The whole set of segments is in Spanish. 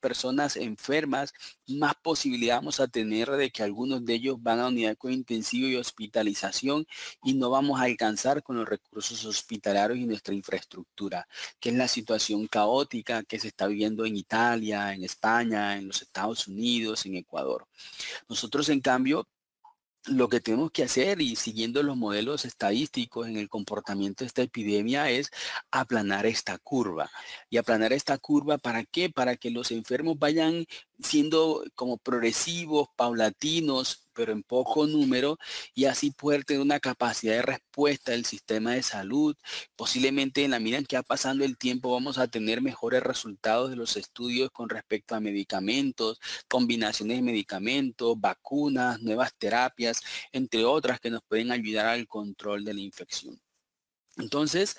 personas enfermas, más posibilidad vamos a tener de que algunos de ellos van a unidad con intensivo y hospitalización y no vamos a alcanzar con los recursos hospitalarios y nuestra infraestructura, que es la situación caótica que se está viviendo en Italia, en España, en los Estados Unidos, en Ecuador. Nosotros, en cambio, lo que tenemos que hacer y siguiendo los modelos estadísticos en el comportamiento de esta epidemia es aplanar esta curva. ¿Y aplanar esta curva para qué? Para que los enfermos vayan siendo como progresivos, paulatinos, pero en poco número, y así poder tener una capacidad de respuesta del sistema de salud. Posiblemente en la medida en que va pasando el tiempo vamos a tener mejores resultados de los estudios con respecto a medicamentos, combinaciones de medicamentos, vacunas, nuevas terapias, entre otras que nos pueden ayudar al control de la infección. Entonces,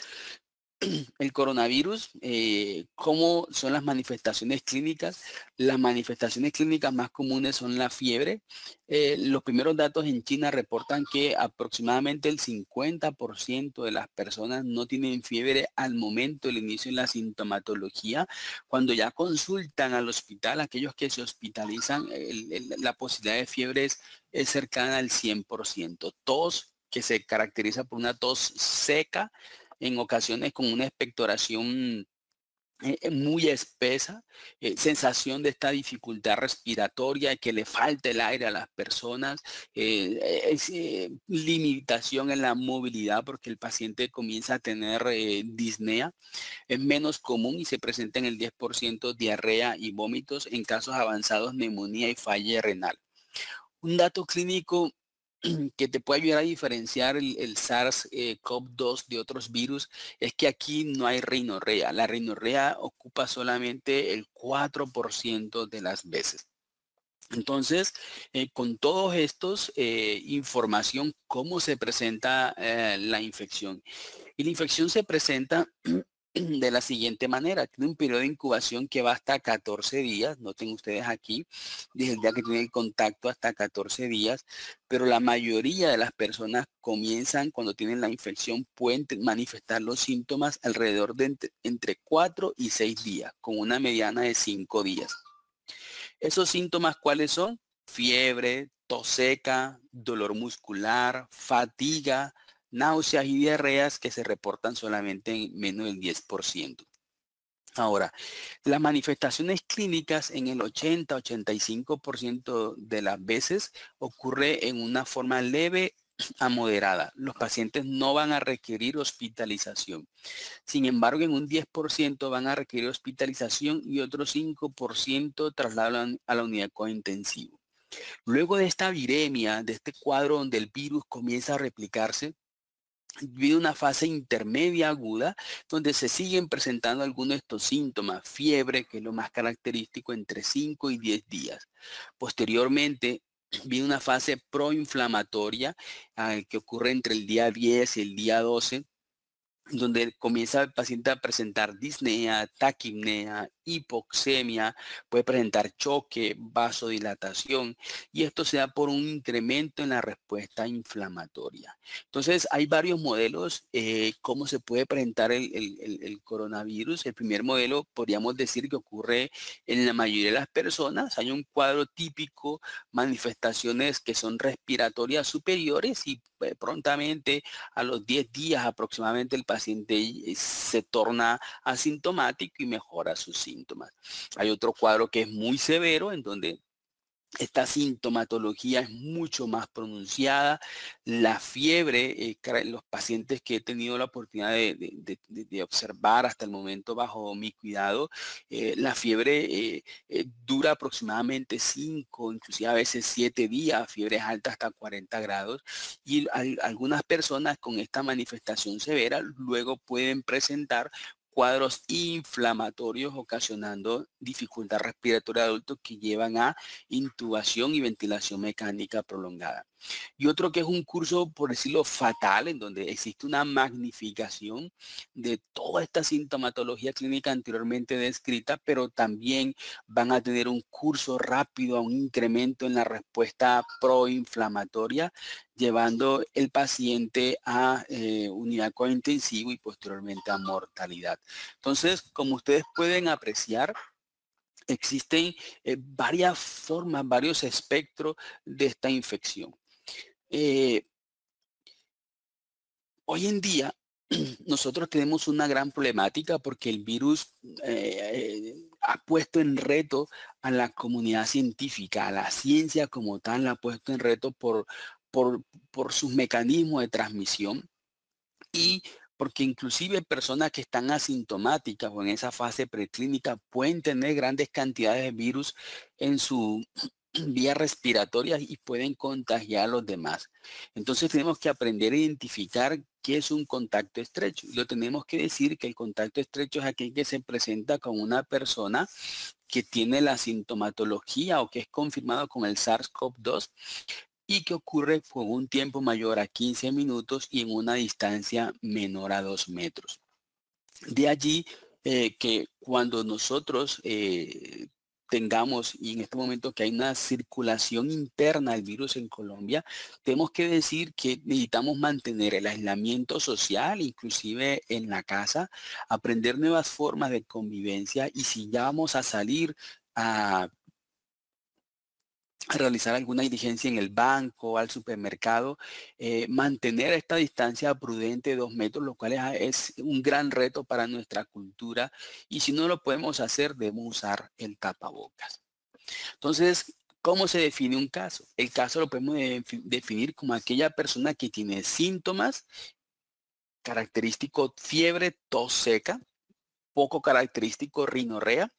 el coronavirus, eh, cómo son las manifestaciones clínicas. Las manifestaciones clínicas más comunes son la fiebre. Eh, los primeros datos en China reportan que aproximadamente el 50% de las personas no tienen fiebre al momento del inicio de la sintomatología. Cuando ya consultan al hospital, aquellos que se hospitalizan, la posibilidad de fiebre es cercana al 100%. Tos que se caracteriza por una tos seca, en ocasiones con una expectoración eh, eh, muy espesa, eh, sensación de esta dificultad respiratoria, que le falta el aire a las personas, limitación en la movilidad porque el paciente comienza a tener disnea, es menos común y se presenta en el 10% diarrea y vómitos en casos avanzados, neumonía y falla renal. Un dato clínico que te puede ayudar a diferenciar el, SARS-CoV-2 eh, de otros virus es que aquí no hay rinorrea. La rinorrea ocupa solamente el 4% de las veces. Entonces, eh, con todos estos, eh, información, cómo se presenta la infección. Y la infección se presenta de la siguiente manera. Tiene un periodo de incubación que va hasta 14 días. Noten ustedes aquí, desde el día que tiene el contacto hasta 14 días. Pero la mayoría de las personas comienzan cuando tienen la infección, pueden manifestar los síntomas alrededor de entre, cuatro 4 y 6 días, con una mediana de 5 días. Esos síntomas, ¿cuáles son? Fiebre, tos seca, dolor muscular, fatiga, náuseas y diarreas que se reportan solamente en menos del 10%. Ahora, las manifestaciones clínicas en el 80-85% de las veces ocurre en una forma leve a moderada. Los pacientes no van a requerir hospitalización. Sin embargo, en un 10% van a requerir hospitalización y otro 5% trasladan a la unidad co-intensivo. Luego de esta viremia, de este cuadro donde el virus comienza a replicarse, Viene una fase intermedia aguda donde se siguen presentando algunos de estos síntomas, fiebre, que es lo más característico, entre 5 y 10 días. Posteriormente, viene una fase proinflamatoria ah, que ocurre entre el día 10 y el día 12, donde comienza el paciente a presentar disnea, taquipnea, hipoxemia, puede presentar choque, vasodilatación y esto se da por un incremento en la respuesta inflamatoria. Entonces hay varios modelos eh, cómo se puede presentar el, coronavirus. El primer modelo podríamos decir que ocurre en la mayoría de las personas. Hay un cuadro típico, manifestaciones que son respiratorias superiores y eh, prontamente a los 10 días aproximadamente el paciente eh, se torna asintomático y mejora su hay otro cuadro que es muy severo en donde esta sintomatología es mucho más pronunciada. La fiebre, eh, los pacientes que he tenido la oportunidad de, observar hasta el momento bajo mi cuidado, eh, la fiebre eh, dura aproximadamente 5, inclusive a veces siete días, fiebre alta hasta 40 grados. Y algunas personas con esta manifestación severa luego pueden presentar cuadros inflamatorios ocasionando dificultad respiratoria adulto que llevan a intubación y ventilación mecánica prolongada y otro que es un curso, por decirlo, fatal, en donde existe una magnificación de toda esta sintomatología clínica anteriormente descrita, pero también van a tener un curso rápido a un incremento en la respuesta proinflamatoria, llevando el paciente a eh, unidad cointensivo y posteriormente a mortalidad. Entonces, como ustedes pueden apreciar, existen eh, varias formas, varios espectros de esta infección. Eh, hoy en día nosotros tenemos una gran problemática porque el virus eh, ha puesto en reto a la comunidad científica, a la ciencia como tal, la ha puesto en reto por, por, por sus mecanismos de transmisión y porque inclusive personas que están asintomáticas o en esa fase preclínica pueden tener grandes cantidades de virus en su, vías respiratorias y pueden contagiar a los demás. Entonces tenemos que aprender a identificar qué es un contacto estrecho. lo tenemos que decir que el contacto estrecho es aquel que se presenta con una persona que tiene la sintomatología o que es confirmado con el SARS-CoV-2 y que ocurre con un tiempo mayor a 15 minutos y en una distancia menor a 2 metros. De allí eh, que cuando nosotros eh, tengamos y en este momento que hay una circulación interna del virus en Colombia, tenemos que decir que necesitamos mantener el aislamiento social, inclusive en la casa, aprender nuevas formas de convivencia y si ya vamos a salir a realizar alguna diligencia en el banco, al supermercado, eh, mantener esta distancia prudente de dos metros, lo cual ah, es, un gran reto para nuestra cultura y si no lo podemos hacer, debemos usar el tapabocas. Entonces, ¿cómo se define un caso? El caso lo podemos definir como aquella persona que tiene síntomas característico fiebre, tos seca, poco característico rinorrea,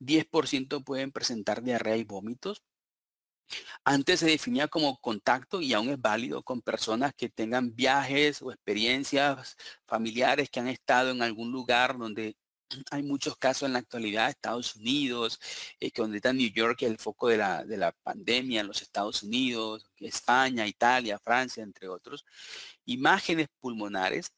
10% pueden presentar diarrea y vómitos, antes se definía como contacto y aún es válido con personas que tengan viajes o experiencias familiares que han estado en algún lugar donde hay muchos casos en la actualidad, Estados Unidos, eh, que donde está New York, es el foco de la, de la pandemia en los Estados Unidos, España, Italia, Francia, entre otros. Imágenes pulmonares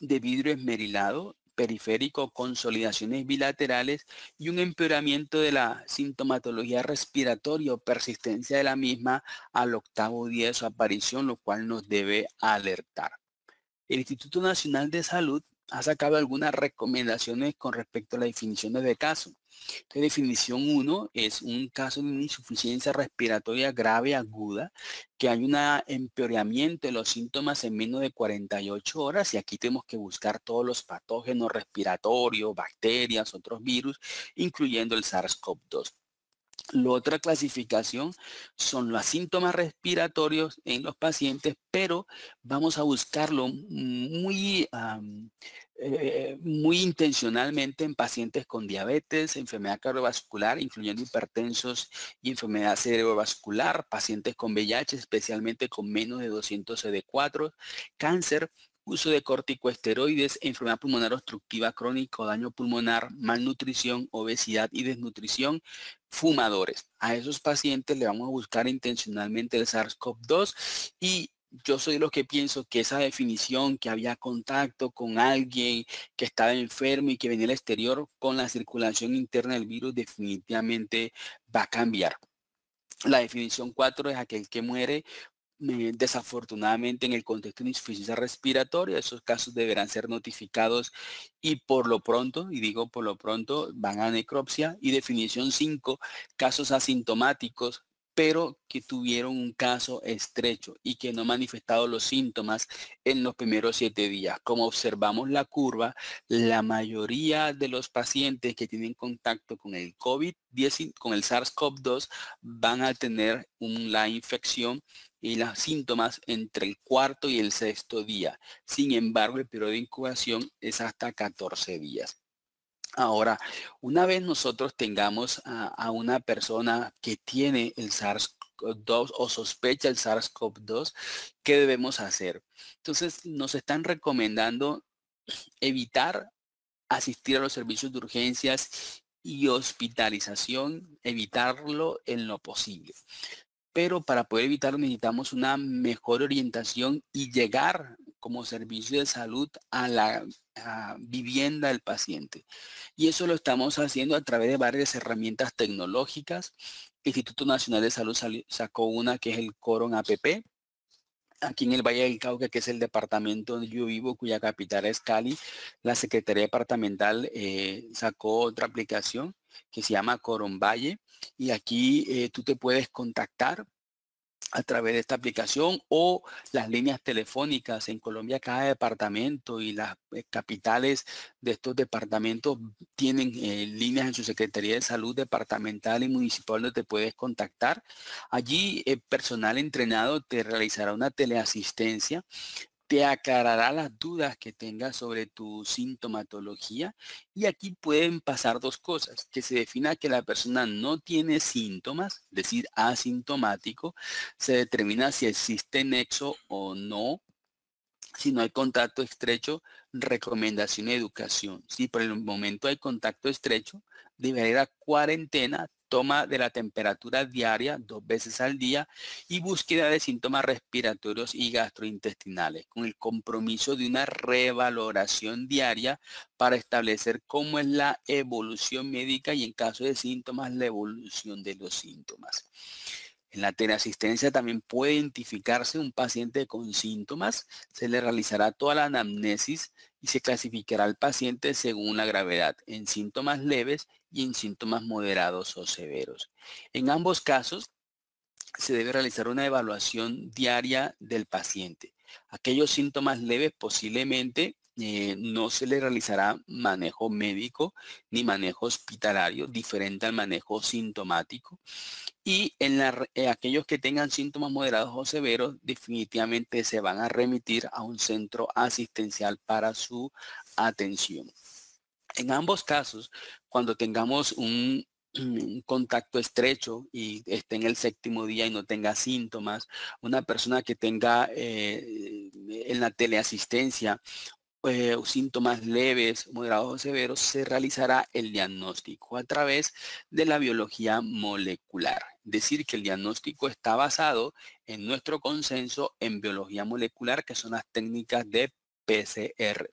de vidrio esmerilado periférico, consolidaciones bilaterales y un empeoramiento de la sintomatología respiratoria o persistencia de la misma al octavo día de su aparición, lo cual nos debe alertar. El Instituto Nacional de Salud ha sacado algunas recomendaciones con respecto a las definiciones de caso. La definición 1 es un caso de insuficiencia respiratoria grave aguda, que hay un empeoramiento de los síntomas en menos de 48 horas y aquí tenemos que buscar todos los patógenos respiratorios, bacterias, otros virus, incluyendo el SARS-CoV-2. La otra clasificación son los síntomas respiratorios en los pacientes, pero vamos a buscarlo muy, eh, muy intencionalmente en pacientes con diabetes, enfermedad cardiovascular, incluyendo hipertensos y enfermedad cerebrovascular, pacientes con VIH, especialmente con menos de 200 CD4, cáncer, uso de corticosteroides e enfermedad pulmonar obstructiva crónica, daño pulmonar, malnutrición, obesidad y desnutrición, fumadores. A esos pacientes le vamos a buscar intencionalmente el SARS-CoV-2 y yo soy los que pienso que esa definición que había contacto con alguien que estaba enfermo y que venía al exterior con la circulación interna del virus definitivamente va a cambiar. La definición 4 es aquel que muere eh, desafortunadamente en el contexto de insuficiencia respiratoria, esos casos deberán ser notificados y por lo pronto, y digo por lo pronto, van a necropsia y definición 5, casos asintomáticos pero que tuvieron un caso estrecho y que no han manifestado los síntomas en los primeros siete días. Como observamos la curva, la mayoría de los pacientes que tienen contacto con el covid 19 con el SARS-CoV-2, van a tener una infección y los síntomas entre el cuarto y el sexto día. Sin embargo, el periodo de incubación es hasta 14 días. Ahora, una vez nosotros tengamos a, a una persona que tiene el SARS-CoV-2 o sospecha el SARS-CoV-2, ¿qué debemos hacer? Entonces, nos están recomendando evitar asistir a los servicios de urgencias y hospitalización, evitarlo en lo posible pero para poder evitarlo necesitamos una mejor orientación y llegar como servicio de salud a la vivienda del paciente. Y eso lo estamos haciendo a través de varias herramientas tecnológicas. Instituto Nacional de Salud sacó una que es el Coron APP. Aquí en el Valle del Cauca, que es el departamento de yo vivo, cuya capital es Cali, la Secretaría Departamental eh, sacó otra aplicación que se llama Coron Valle y aquí eh, tú te puedes contactar a través de esta aplicación o las líneas telefónicas. En Colombia cada departamento y las eh, capitales de estos departamentos tienen eh, líneas en su Secretaría de Salud departamental y municipal donde te puedes contactar. Allí el personal entrenado te realizará una teleasistencia te aclarará las dudas que tengas sobre tu sintomatología y aquí pueden pasar dos cosas, que se defina que la persona no tiene síntomas, es decir, asintomático, se determina si existe nexo o no, si no hay contacto estrecho, recomendación educación. Si por el momento hay contacto estrecho, deberá cuarentena toma de la temperatura diaria dos veces al día y búsqueda de síntomas respiratorios y gastrointestinales con el compromiso de una revaloración diaria para establecer cómo es la evolución médica y en caso de síntomas la evolución de los síntomas. En la teleasistencia también puede identificarse un paciente con síntomas, se le realizará toda la anamnesis y se clasificará al paciente según la gravedad en síntomas leves y en síntomas moderados o severos. En ambos casos, se debe realizar una evaluación diaria del paciente. Aquellos síntomas leves posiblemente eh, no se le realizará manejo médico ni manejo hospitalario, diferente al manejo sintomático. Y eh, aquellos que tengan síntomas moderados o severos, definitivamente se van a remitir a un centro asistencial para su atención. En ambos casos, cuando tengamos un, contacto estrecho y esté en el séptimo día y no tenga síntomas, una persona que tenga eh, en la teleasistencia eh, síntomas leves, moderados o severos, se realizará el diagnóstico a través de la biología molecular. Es Decir que el diagnóstico está basado en nuestro consenso en biología molecular, que son las técnicas de PCR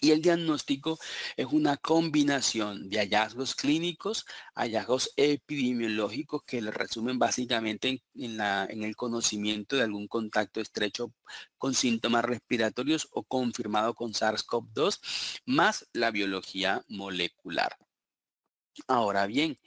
y el diagnóstico es una combinación de hallazgos clínicos, hallazgos epidemiológicos que le resumen básicamente en, el conocimiento de algún contacto estrecho con síntomas respiratorios o confirmado con SARS-CoV-2, más la biología molecular. Ahora bien,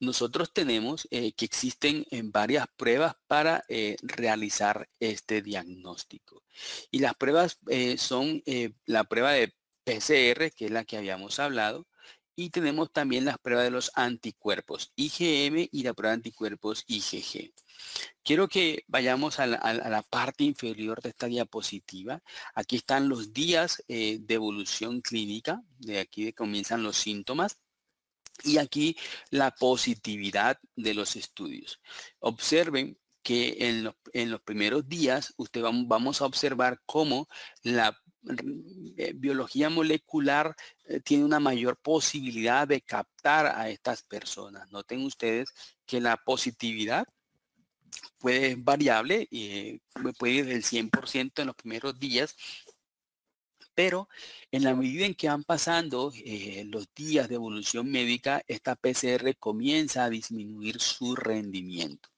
nosotros tenemos eh, que existen en eh, varias pruebas para eh, realizar este diagnóstico. Y las pruebas son la prueba de PCR, que es la que habíamos hablado, y tenemos también las pruebas de los anticuerpos IgM y la prueba de anticuerpos IgG. Quiero que vayamos a la, parte inferior de esta diapositiva. Aquí están los días eh, de evolución clínica, de aquí comienzan los síntomas. Y aquí la positividad de los estudios. Observen que en los, primeros días usted vamos a observar cómo la eh, biología molecular eh, tiene una mayor posibilidad de captar a estas personas. Noten ustedes que la positividad puede es variable, y eh, puede ir del 100% en los primeros días, pero en la medida en que van pasando los días de evolución médica, esta PCR comienza a disminuir su rendimiento.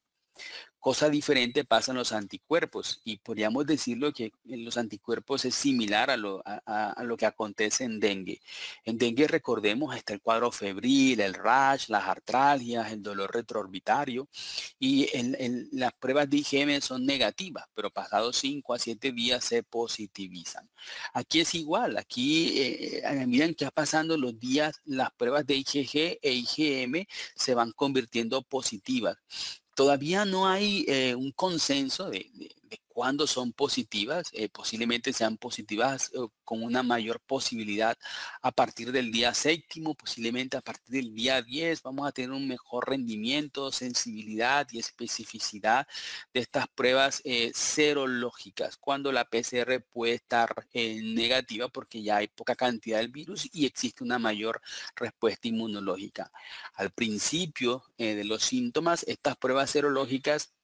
Cosa diferente pasan los anticuerpos y podríamos decirlo que en los anticuerpos es similar a lo, que acontece en dengue. En dengue recordemos hasta el cuadro febril, el rash, las artralgias, el dolor retroorbitario y en, las pruebas de IgM son negativas, pero pasados 5 a 7 días se positivizan. Aquí es igual, aquí eh, eh, miren qué que pasando los días, las pruebas de IgG e IgM se van convirtiendo positivas todavía no hay eh, un consenso de, cuando son positivas, eh, posiblemente sean positivas eh, con una mayor posibilidad a partir del día séptimo, posiblemente a partir del día 10 vamos a tener un mejor rendimiento, sensibilidad y especificidad de estas pruebas eh, serológicas, cuando la PCR puede estar negativa porque ya hay poca cantidad del virus y existe una mayor respuesta inmunológica. Al principio de los síntomas, estas pruebas serológicas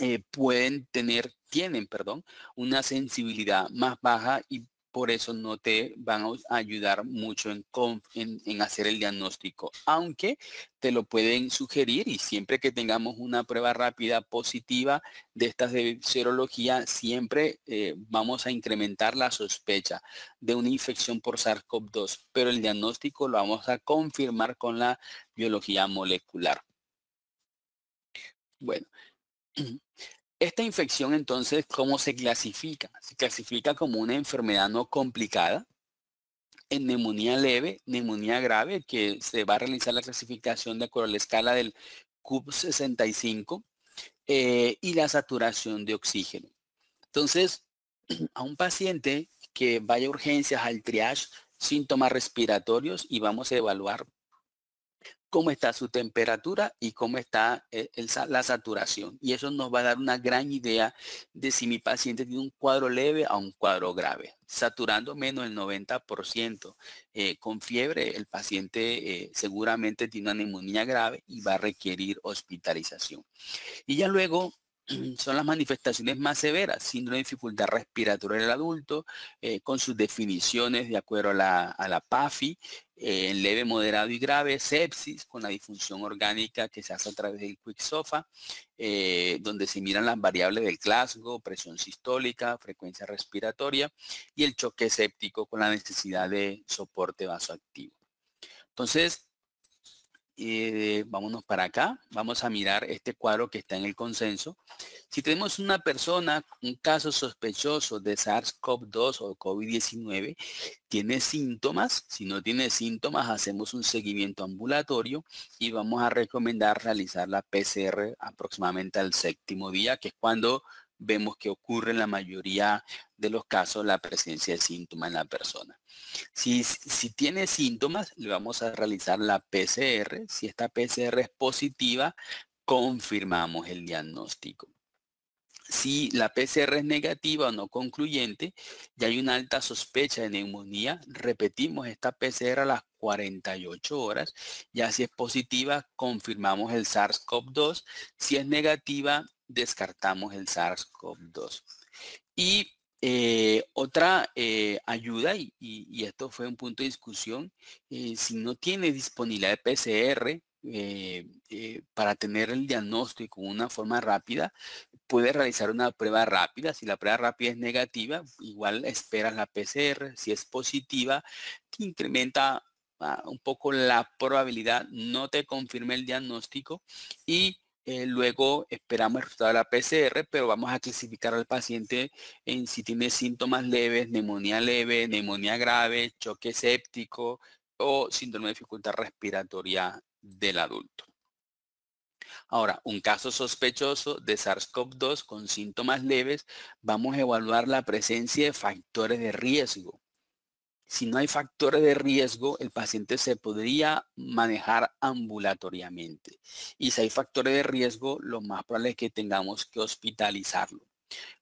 eh, pueden tener, tienen, perdón, una sensibilidad más baja y por eso no te van a ayudar mucho en, en, hacer el diagnóstico, aunque te lo pueden sugerir y siempre que tengamos una prueba rápida positiva de estas de serología, siempre eh, vamos a incrementar la sospecha de una infección por SARS-CoV-2, pero el diagnóstico lo vamos a confirmar con la biología molecular. Bueno, esta infección entonces, ¿cómo se clasifica? Se clasifica como una enfermedad no complicada, en neumonía leve, neumonía grave, que se va a realizar la clasificación de acuerdo a la escala del CUB65 eh, y la saturación de oxígeno. Entonces, a un paciente que vaya a urgencias al triage, síntomas respiratorios y vamos a evaluar cómo está su temperatura y cómo está eh, la saturación. Y eso nos va a dar una gran idea de si mi paciente tiene un cuadro leve a un cuadro grave. Saturando menos del 90%. Eh, con fiebre, el paciente eh, seguramente tiene una neumonía grave y va a requerir hospitalización. Y ya luego son las manifestaciones más severas, síndrome de dificultad respiratoria del adulto, eh, con sus definiciones de acuerdo a la, a la PAFI, eh, en leve, moderado y grave, sepsis, con la disfunción orgánica que se hace a través del quick eh, donde se miran las variables del Glasgow, presión sistólica, frecuencia respiratoria y el choque séptico con la necesidad de soporte vasoactivo. Entonces, eh, vámonos para acá, vamos a mirar este cuadro que está en el consenso. Si tenemos una persona, un caso sospechoso de SARS-CoV-2 o COVID-19, tiene síntomas, si no tiene síntomas, hacemos un seguimiento ambulatorio y vamos a recomendar realizar la PCR aproximadamente al séptimo día, que es cuando vemos que ocurre en la mayoría de los casos la presencia de síntomas en la persona. Si, tiene síntomas, le vamos a realizar la PCR. Si esta PCR es positiva, confirmamos el diagnóstico. Si la PCR es negativa o no concluyente y hay una alta sospecha de neumonía, repetimos esta PCR a las 48 horas. Ya si es positiva, confirmamos el SARS-CoV-2. Si es negativa, descartamos el SARS-CoV-2. Y eh, otra eh, ayuda, y, esto fue un punto de discusión, eh, si no tiene disponibilidad de PCR para tener el diagnóstico de una forma rápida, puede realizar una prueba rápida. Si la prueba rápida es negativa, igual esperas la PCR. Si es positiva, incrementa ah, un poco la probabilidad, no te confirma el diagnóstico y eh, luego esperamos el resultado de la PCR, pero vamos a clasificar al paciente en si tiene síntomas leves, neumonía leve, neumonía grave, choque séptico o síndrome de dificultad respiratoria del adulto. Ahora, un caso sospechoso de SARS-CoV-2 con síntomas leves, vamos a evaluar la presencia de factores de riesgo si no hay factores de riesgo, el paciente se podría manejar ambulatoriamente. Y si hay factores de riesgo, lo más probable es que tengamos que hospitalizarlo.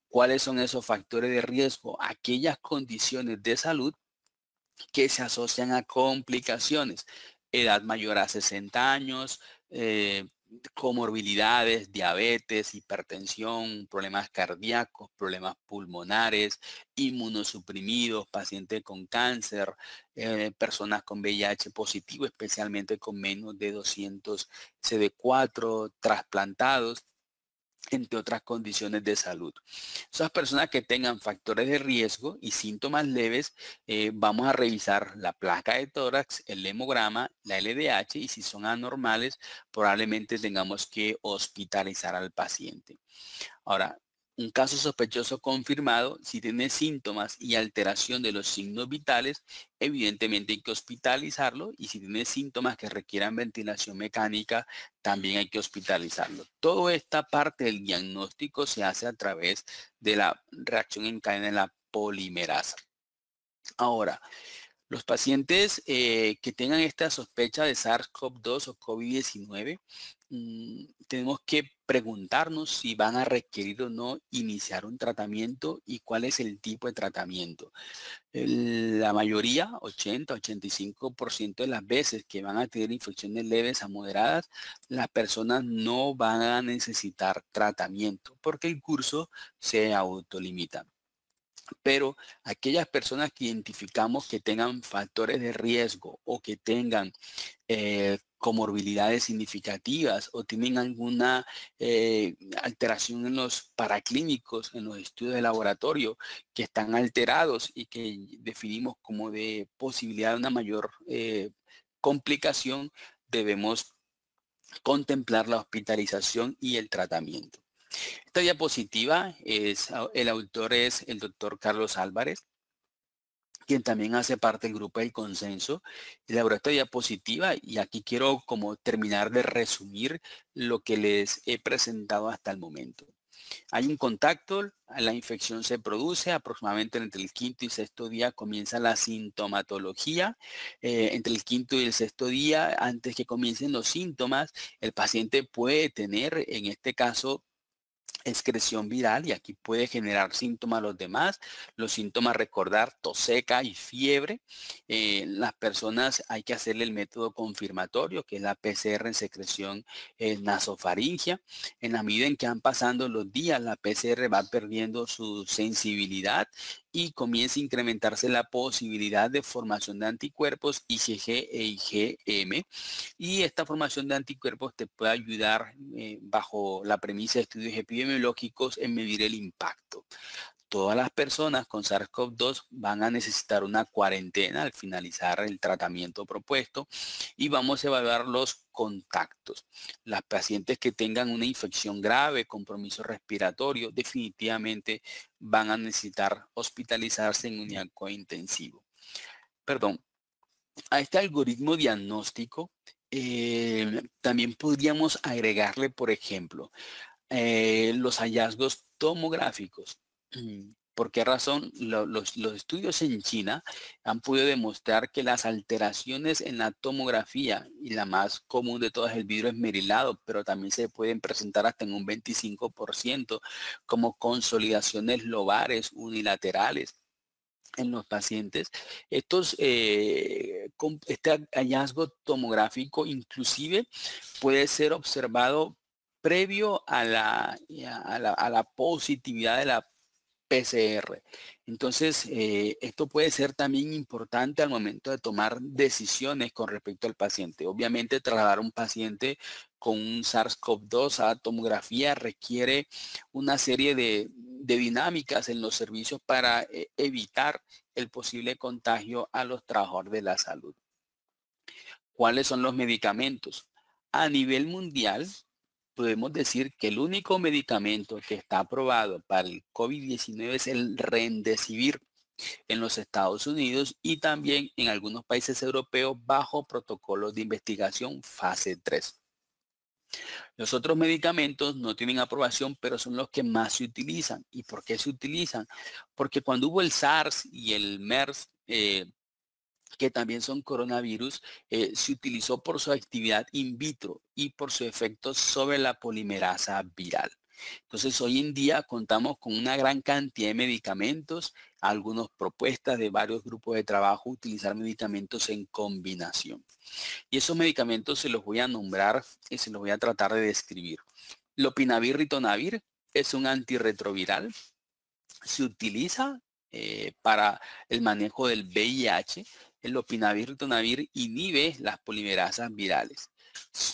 ¿Cuáles son esos factores de riesgo? Aquellas condiciones de salud que se asocian a complicaciones. Edad mayor a 60 años, eh, comorbilidades, diabetes, hipertensión, problemas cardíacos, problemas pulmonares, inmunosuprimidos, pacientes con cáncer, eh, personas con VIH positivo, especialmente con menos de 200 CD4, trasplantados entre otras condiciones de salud. Esas personas que tengan factores de riesgo y síntomas leves, eh, vamos a revisar la placa de tórax, el hemograma, la LDH y si son anormales, probablemente tengamos que hospitalizar al paciente. Ahora, un caso sospechoso confirmado, si tiene síntomas y alteración de los signos vitales, evidentemente hay que hospitalizarlo y si tiene síntomas que requieran ventilación mecánica, también hay que hospitalizarlo. Toda esta parte del diagnóstico se hace a través de la reacción en cadena de la polimerasa. Ahora, los pacientes eh, que tengan esta sospecha de SARS-CoV-2 o COVID-19 Mm, tenemos que preguntarnos si van a requerir o no iniciar un tratamiento y cuál es el tipo de tratamiento. La mayoría, 80-85% de las veces que van a tener infecciones leves a moderadas, las personas no van a necesitar tratamiento porque el curso se autolimita. Pero aquellas personas que identificamos que tengan factores de riesgo o que tengan eh, comorbilidades significativas o tienen alguna eh, alteración en los paraclínicos, en los estudios de laboratorio, que están alterados y que definimos como de posibilidad de una mayor eh, complicación, debemos contemplar la hospitalización y el tratamiento. Esta diapositiva es, el autor es el doctor Carlos Álvarez quien también hace parte del grupo del consenso, elaboró esta diapositiva y aquí quiero como terminar de resumir lo que les he presentado hasta el momento. Hay un contacto, la infección se produce, aproximadamente entre el quinto y sexto día comienza la sintomatología. Eh, entre el quinto y el sexto día, antes que comiencen los síntomas, el paciente puede tener, en este caso, excreción viral y aquí puede generar síntomas los demás. Los síntomas, recordar, tos seca y fiebre. Eh, las personas hay que hacerle el método confirmatorio, que es la PCR en secreción nasofaringia. En la medida en que han pasando los días, la PCR va perdiendo su sensibilidad y comienza a incrementarse la posibilidad de formación de anticuerpos IgG e IgM. Y esta formación de anticuerpos te puede ayudar eh, bajo la premisa de estudios epidemiológicos en medir el impacto todas las personas con SARS-CoV-2 van a necesitar una cuarentena al finalizar el tratamiento propuesto y vamos a evaluar los contactos. Las pacientes que tengan una infección grave, compromiso respiratorio, definitivamente van a necesitar hospitalizarse en un unidad intensivo. Perdón. A este algoritmo diagnóstico em, también podríamos agregarle, por ejemplo, eh, los hallazgos tomográficos. Mm, ¿Por qué razón? los, estudios en China han podido demostrar que las alteraciones en la tomografía, y la más común de todas, el vidrio esmerilado, pero también se pueden presentar hasta en un 25%, como consolidaciones lobares unilaterales en los pacientes. Estos, eh, este hallazgo tomográfico inclusive puede ser observado previo a la, a la, a la positividad de la PCR. Entonces, eh, esto puede ser también importante al momento de tomar decisiones con respecto al paciente. Obviamente, trasladar un paciente con un SARS-CoV-2 a tomografía requiere una serie de, dinámicas en los servicios para eh, evitar el posible contagio a los trabajadores de la salud. ¿Cuáles son los medicamentos? A nivel mundial, podemos decir que el único medicamento que está aprobado para el COVID-19 es el Remdesivir en los Estados Unidos y también en algunos países europeos bajo protocolos de investigación fase 3. Los otros medicamentos no tienen aprobación, pero son los que más se utilizan. ¿Y por qué se utilizan? Porque cuando hubo el SARS y el MERS, eh, que también son coronavirus, eh, se utilizó por su actividad in vitro y por su efecto sobre la polimerasa viral. Entonces, hoy en día contamos con una gran cantidad de medicamentos, algunas propuestas de varios grupos de trabajo, utilizar medicamentos en combinación. Y esos medicamentos se los voy a nombrar y se los voy a tratar de describir. Lopinavir ritonavir es un antirretroviral. Se utiliza eh, para el manejo del VIH el lopinavir ritonavir inhibe las polimerasas virales.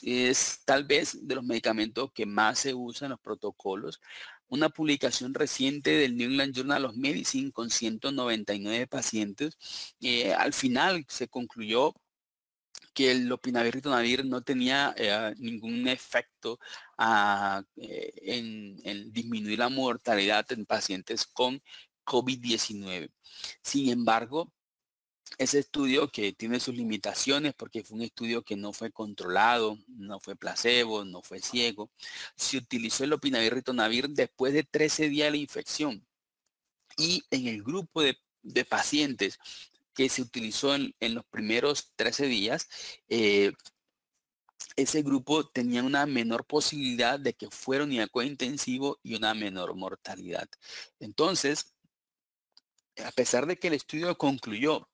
Es tal vez de los medicamentos que más se usan en los protocolos. Una publicación reciente del New England Journal of Medicine con 199 pacientes, eh, al final se concluyó que el lopinavir ritonavir no tenía eh, ningún efecto ah, eh, en, en disminuir la mortalidad en pacientes con COVID-19. Sin embargo, ese estudio que tiene sus limitaciones porque fue un estudio que no fue controlado, no fue placebo, no fue ciego, se utilizó el opinavir ritonavir después de 13 días de infección. Y en el grupo de, pacientes que se utilizó en, los primeros 13 días, eh, ese grupo tenía una menor posibilidad de que fuera un IACO intensivo y una menor mortalidad. Entonces, a pesar de que el estudio concluyó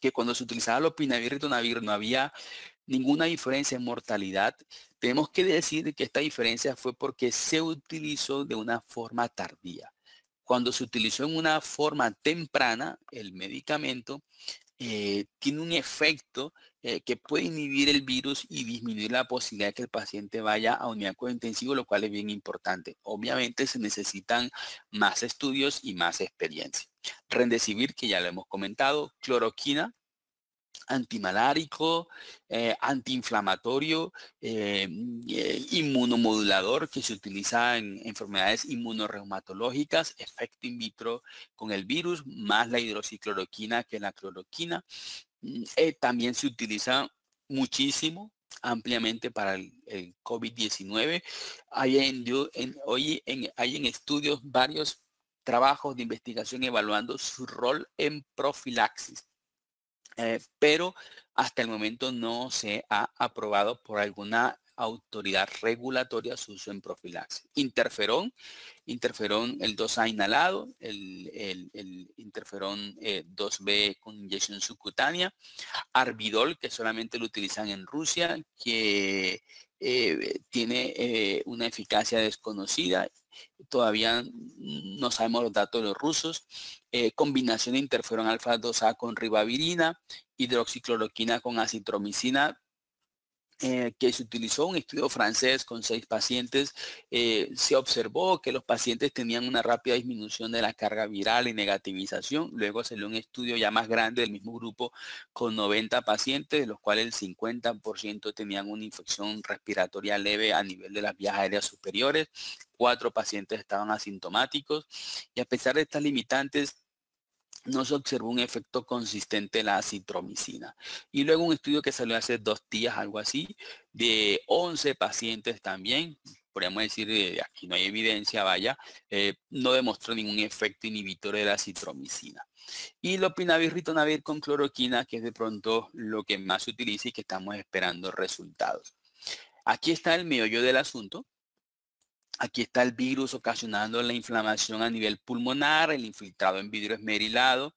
que cuando se utilizaba lopinavir y ritonavir no había ninguna diferencia en mortalidad, tenemos que decir que esta diferencia fue porque se utilizó de una forma tardía. Cuando se utilizó en una forma temprana, el medicamento eh, tiene un efecto eh, que puede inhibir el virus y disminuir la posibilidad de que el paciente vaya a unidad intensivo, lo cual es bien importante. Obviamente se necesitan más estudios y más experiencia rendecibir, que ya lo hemos comentado, cloroquina, antimalárico, eh, antiinflamatorio, eh, eh, inmunomodulador que se utiliza en enfermedades inmunoreumatológicas efecto in vitro con el virus, más la hidroxicloroquina que la cloroquina. Mm, también se utiliza muchísimo ampliamente para el, COVID-19. Hay en, hoy hay en estudios varios trabajos de investigación evaluando su rol en profilaxis, eh, pero hasta el momento no se ha aprobado por alguna autoridad regulatoria su uso en profilaxis. Interferón, interferón el 2A inhalado, el, interferón 2B eh, con inyección subcutánea, arbidol que solamente lo utilizan en Rusia, que eh, tiene eh, una eficacia desconocida. Todavía no sabemos los datos de los rusos. Eh, combinación de interferón alfa 2A con ribavirina, hidroxicloroquina con acitromicina eh, que se utilizó un estudio francés con seis pacientes, eh, se observó que los pacientes tenían una rápida disminución de la carga viral y negativización. Luego salió un estudio ya más grande del mismo grupo con 90 pacientes, de los cuales el 50% tenían una infección respiratoria leve a nivel de las vías aéreas superiores. Cuatro pacientes estaban asintomáticos y a pesar de estas limitantes, no se observó un efecto consistente de la citromicina. Y luego un estudio que salió hace dos días, algo así, de 11 pacientes también, podríamos decir, eh, aquí no hay evidencia, vaya, eh, no demostró ningún efecto inhibitor de la citromicina. Y lopinavir, ritonavir con cloroquina, que es de pronto lo que más se utiliza y que estamos esperando resultados. Aquí está el meollo del asunto, Aquí está el virus ocasionando la inflamación a nivel pulmonar, el infiltrado en vidrio esmerilado.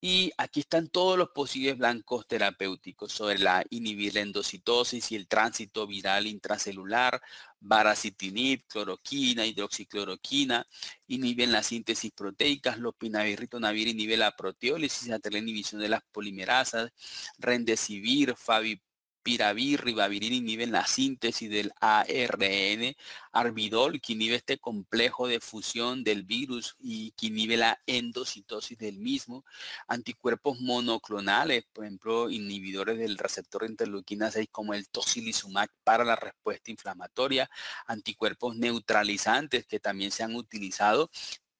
Y aquí están todos los posibles blancos terapéuticos sobre la inhibir la endocitosis y el tránsito viral intracelular, baracitinib, cloroquina, hidroxicloroquina, inhiben la síntesis proteicas, lopinavir, ritonavir inhibe la proteólisis, la inhibición de las polimerasas, rendecibir, fabi piravir, ribavirina inhiben la síntesis del ARN, arbidol que inhibe este complejo de fusión del virus y que inhibe la endocitosis del mismo, anticuerpos monoclonales, por ejemplo, inhibidores del receptor de interleuquina 6 como el tocilizumab para la respuesta inflamatoria, anticuerpos neutralizantes que también se han utilizado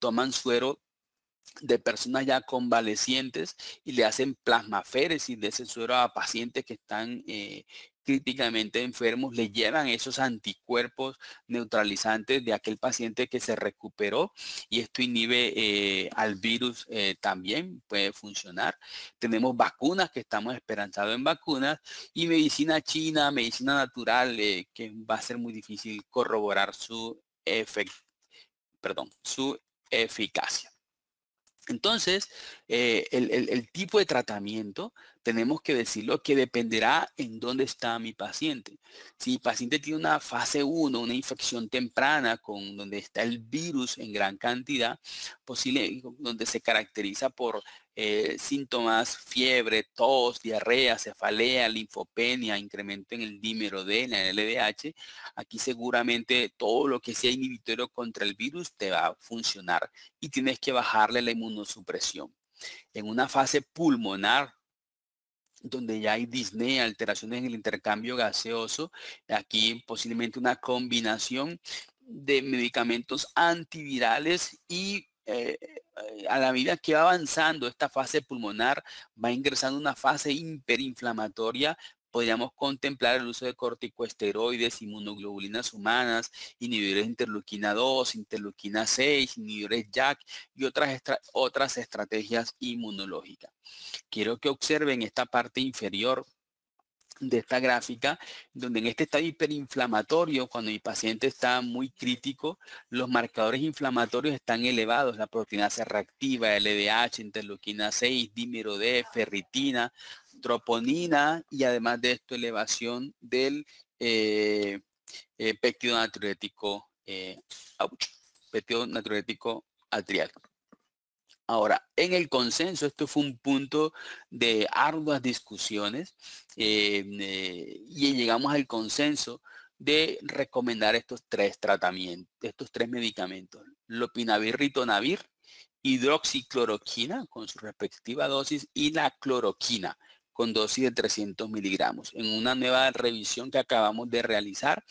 toman suero de personas ya convalecientes y le hacen plasmaféresis de ese suero a pacientes que están eh, críticamente enfermos, le llevan esos anticuerpos neutralizantes de aquel paciente que se recuperó y esto inhibe eh, al virus eh, también, puede funcionar. Tenemos vacunas que estamos esperanzados en vacunas y medicina china, medicina natural, que va a ser muy difícil corroborar su efecto, perdón, su eficacia. Entonces, eh, el, tipo de tratamiento tenemos que decirlo que dependerá en dónde está mi paciente. Si mi paciente tiene una fase 1, una infección temprana con donde está el virus en gran cantidad, posible, donde se caracteriza por eh, síntomas, fiebre, tos, diarrea, cefalea, linfopenia, incremento en el dímero D, en el LDH, aquí seguramente todo lo que sea inhibitorio contra el virus te va a funcionar y tienes que bajarle la inmunosupresión. En una fase pulmonar donde ya hay disnea, alteraciones en el intercambio gaseoso, aquí posiblemente una combinación de medicamentos antivirales y eh, eh, a la medida que va avanzando esta fase pulmonar, va ingresando una fase hiperinflamatoria podríamos contemplar el uso de corticosteroides, inmunoglobulinas humanas, inhibidores de interleuquina 2, interleuquina 6, inhibidores JAK y otras, otras estrategias inmunológicas. Quiero que observen esta parte inferior de esta gráfica, donde en este estado hiperinflamatorio, cuando mi paciente está muy crítico, los marcadores inflamatorios están elevados, la proteína C reactiva, LDH, interleuquina 6, dímero D, ferritina, troponina y además de esto elevación del eh, eh péptido natriurético eh, natriurético atrial. Ahora, en el consenso, esto fue un punto de arduas discusiones eh, y llegamos al consenso de recomendar estos tres tratamientos, estos tres medicamentos, lopinavir, ritonavir, hidroxicloroquina con su respectiva dosis y la cloroquina con dosis de 300 miligramos. En una nueva revisión que acabamos de realizar,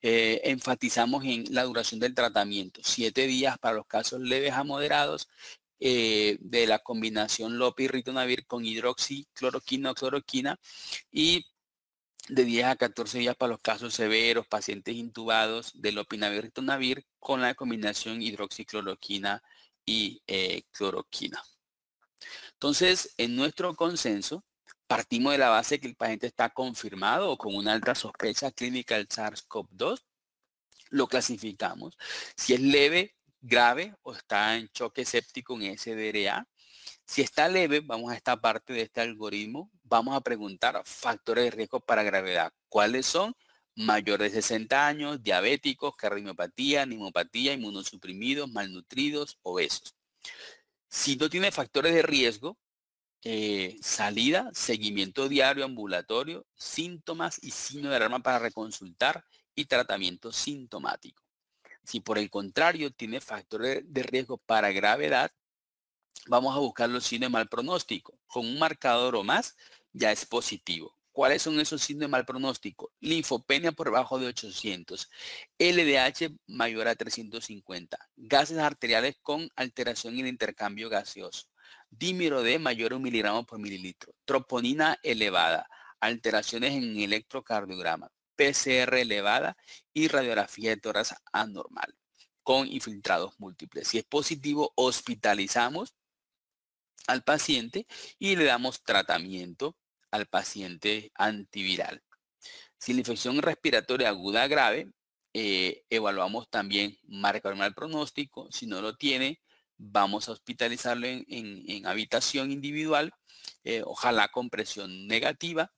eh, enfatizamos en la duración del tratamiento, siete días para los casos leves a moderados eh, de la combinación Lopi-Ritonavir con hidroxicloroquina o cloroquina y de 10 a 14 días para los casos severos, pacientes intubados de Lopinavir Ritonavir con la combinación hidroxicloroquina y eh, cloroquina. Entonces, en nuestro consenso, Partimos de la base que el paciente está confirmado o con una alta sospecha clínica del SARS-CoV-2. Lo clasificamos. Si es leve, grave o está en choque séptico en SDRA. Si está leve, vamos a esta parte de este algoritmo. Vamos a preguntar factores de riesgo para gravedad. ¿Cuáles son? mayores de 60 años, diabéticos, cardiopatía, neumopatía, inmunosuprimidos, malnutridos, obesos. Si no tiene factores de riesgo, eh, salida, seguimiento diario ambulatorio, síntomas y signo de alarma para reconsultar y tratamiento sintomático. Si por el contrario tiene factores de riesgo para gravedad, vamos a buscar los signos de mal pronóstico. Con un marcador o más ya es positivo. ¿Cuáles son esos signos de mal pronóstico? Linfopenia por debajo de 800, LDH mayor a 350, gases arteriales con alteración en intercambio gaseoso dímero D mayor a un miligramo por mililitro, troponina elevada, alteraciones en electrocardiograma, PCR elevada y radiografía de tórax anormal con infiltrados múltiples. Si es positivo, hospitalizamos al paciente y le damos tratamiento al paciente antiviral. Si la infección respiratoria aguda grave, eh, evaluamos también marca normal pronóstico. Si no lo tiene, vamos a hospitalizarlo en, habitación individual, eh, ojalá con presión negativa,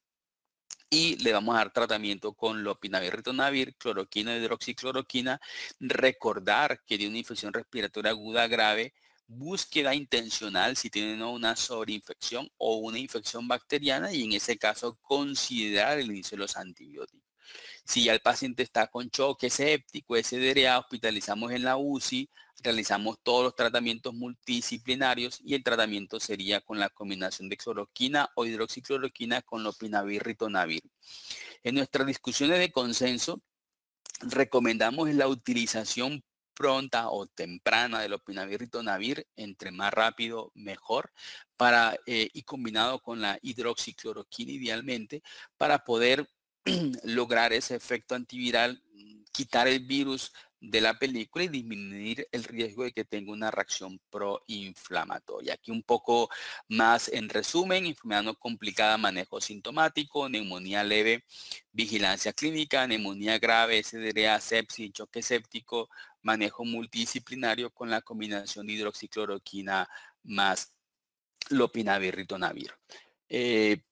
y le vamos a dar tratamiento con lopinavir, ritonavir, cloroquina, hidroxicloroquina. Recordar que de una infección respiratoria aguda grave, búsqueda intencional si tiene una sobreinfección o una infección bacteriana y en ese caso considerar el inicio de los antibióticos. Si ya el paciente está con choque séptico, ese hospitalizamos en la UCI, realizamos todos los tratamientos multidisciplinarios y el tratamiento sería con la combinación de cloroquina o hidroxicloroquina con lopinavir ritonavir. En nuestras discusiones de consenso recomendamos la utilización pronta o temprana del lopinavir ritonavir, entre más rápido mejor, para, eh, y combinado con la hidroxicloroquina idealmente, para poder lograr ese efecto antiviral, quitar el virus, de la película y disminuir el riesgo de que tenga una reacción proinflamatoria. Aquí un poco más en resumen, enfermedad no complicada, manejo sintomático, neumonía leve, vigilancia clínica, neumonía grave, SDRA, sepsis, choque séptico, manejo multidisciplinario con la combinación de hidroxicloroquina más lopinavir, ritonavir. Eh,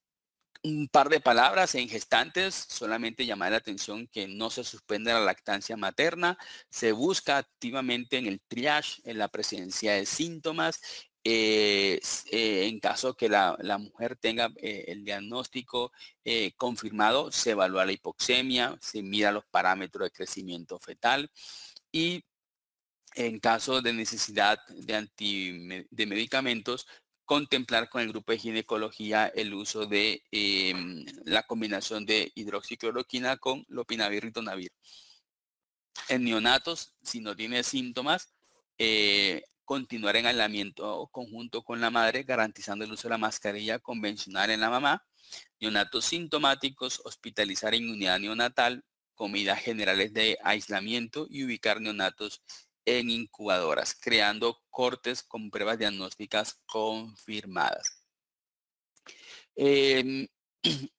un par de palabras en gestantes, solamente llamar la atención que no se suspende la lactancia materna, se busca activamente en el triage, en la presencia de síntomas, eh, eh, en caso que la, mujer tenga eh, el diagnóstico confirmado, se evalúa la hipoxemia, se mira los parámetros de crecimiento fetal y en caso de necesidad de, de medicamentos, contemplar con el grupo de ginecología el uso de em, la combinación de hidroxicloroquina con lopinavir y En neonatos, si no tiene síntomas, eh, continuar en aislamiento conjunto con la madre, garantizando el uso de la mascarilla convencional en la mamá. Neonatos sintomáticos, hospitalizar en unidad neonatal, comidas generales de aislamiento y ubicar neonatos en incubadoras, creando cortes con pruebas diagnósticas confirmadas. Em,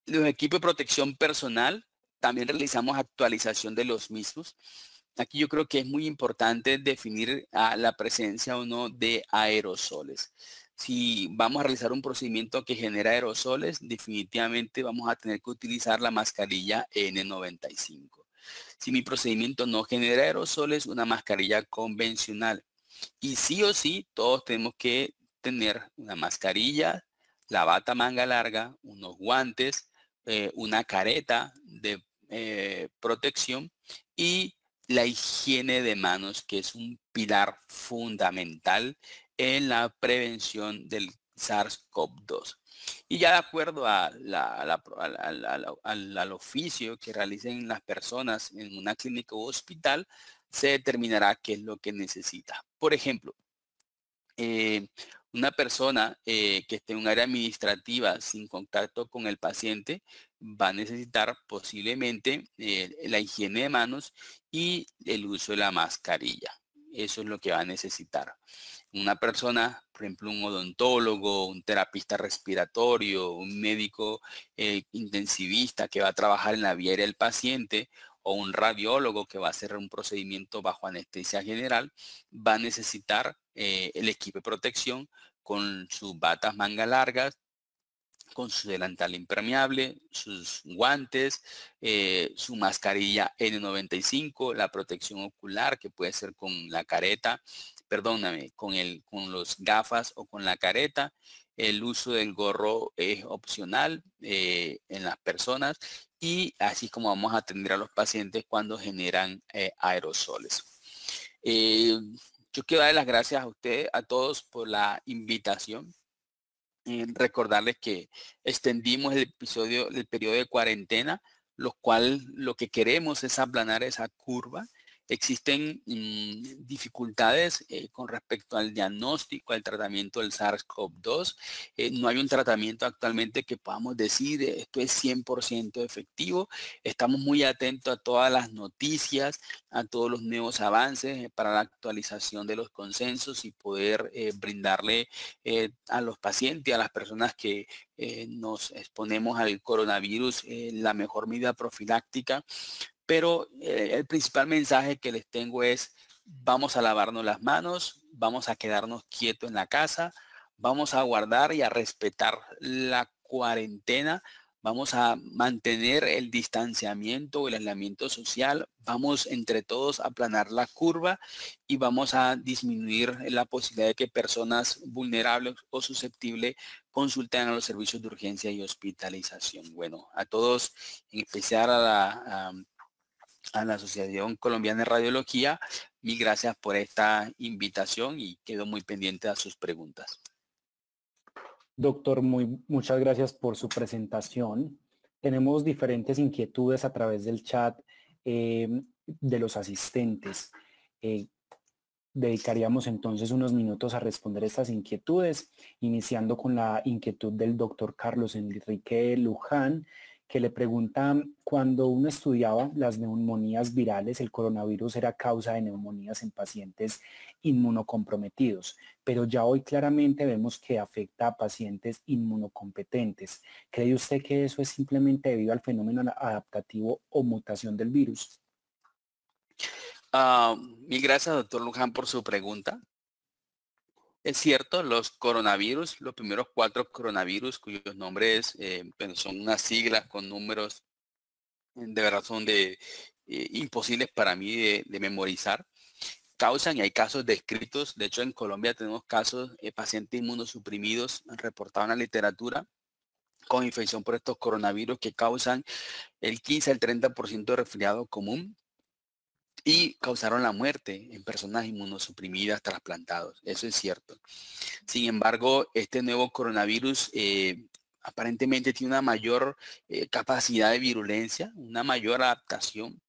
los equipos de protección personal, también realizamos actualización de los mismos. Aquí yo creo que es muy importante definir la presencia o no de aerosoles. Si vamos a realizar un procedimiento que genera aerosoles, definitivamente vamos a tener que utilizar la mascarilla N95. Si mi procedimiento no genera es una mascarilla convencional. Y sí o sí, todos tenemos que tener una mascarilla, la bata manga larga, unos guantes, eh, una careta de eh, protección y la higiene de manos, que es un pilar fundamental en la prevención del SARS-CoV-2 y ya de acuerdo al oficio que realicen las personas en una clínica o hospital, se determinará qué es lo que necesita. Por ejemplo, eh, una persona eh, que esté en un área administrativa sin contacto con el paciente va a necesitar posiblemente eh, la higiene de manos y el uso de la mascarilla. Eso es lo que va a necesitar una persona, por ejemplo, un odontólogo, un terapista respiratorio, un médico eh, intensivista que va a trabajar en la vía del paciente o un radiólogo que va a hacer un procedimiento bajo anestesia general, va a necesitar eh, el equipo de protección con sus batas manga largas, con su delantal impermeable, sus guantes, eh, su mascarilla N95, la protección ocular que puede ser con la careta perdóname, con, el, con los gafas o con la careta. El uso del gorro es opcional eh, en las personas y así como vamos a atender a los pacientes cuando generan eh, aerosoles. Eh, yo quiero dar las gracias a ustedes, a todos por la invitación. recordarles que extendimos el episodio, el periodo de cuarentena, lo cual lo que queremos es aplanar esa curva Existen mm, dificultades eh, con respecto al diagnóstico, al tratamiento del SARS-CoV-2. Eh, no hay un tratamiento actualmente que podamos decir eh, esto es 100% efectivo. Estamos muy atentos a todas las noticias, a todos los nuevos avances para la actualización de los consensos y poder brindarle a los pacientes, a las personas que nos exponemos al coronavirus, la mejor medida profiláctica pero eh, el principal mensaje que les tengo es, vamos a lavarnos las manos, vamos a quedarnos quietos en la casa, vamos a guardar y a respetar la cuarentena, vamos a mantener el distanciamiento, el aislamiento social, vamos entre todos a aplanar la curva y vamos a disminuir la posibilidad de que personas vulnerables o susceptibles consulten a los servicios de urgencia y hospitalización. Bueno, a todos, en especial a la a la Asociación Colombiana de Radiología. Mil gracias por esta invitación y quedo muy pendiente a sus preguntas. Doctor, muy, muchas gracias por su presentación. Tenemos diferentes inquietudes a través del chat eh, de los asistentes. Eh, dedicaríamos entonces unos minutos a responder estas inquietudes, iniciando con la inquietud del doctor Carlos Enrique Luján, que le preguntan, cuando uno estudiaba las neumonías virales, el coronavirus era causa de neumonías en pacientes inmunocomprometidos, pero ya hoy claramente vemos que afecta a pacientes inmunocompetentes. ¿Cree usted que eso es simplemente debido al fenómeno adaptativo o mutación del virus? Ah, mil gracias, doctor Luján, por su pregunta. Es cierto, los coronavirus, los primeros cuatro coronavirus cuyos nombres eh, son unas siglas con números, eh, de verdad son de, eh, imposibles para mí de, memorizar, causan y hay casos descritos. De hecho, en Colombia tenemos casos de pacientes inmunosuprimidos reportados en la literatura con infección por estos coronavirus que causan el 15 al 30% de resfriado común, y causaron la muerte en personas inmunosuprimidas, trasplantados. Eso es cierto. Sin embargo, este nuevo coronavirus eh, aparentemente tiene una mayor eh, capacidad de virulencia, una mayor adaptación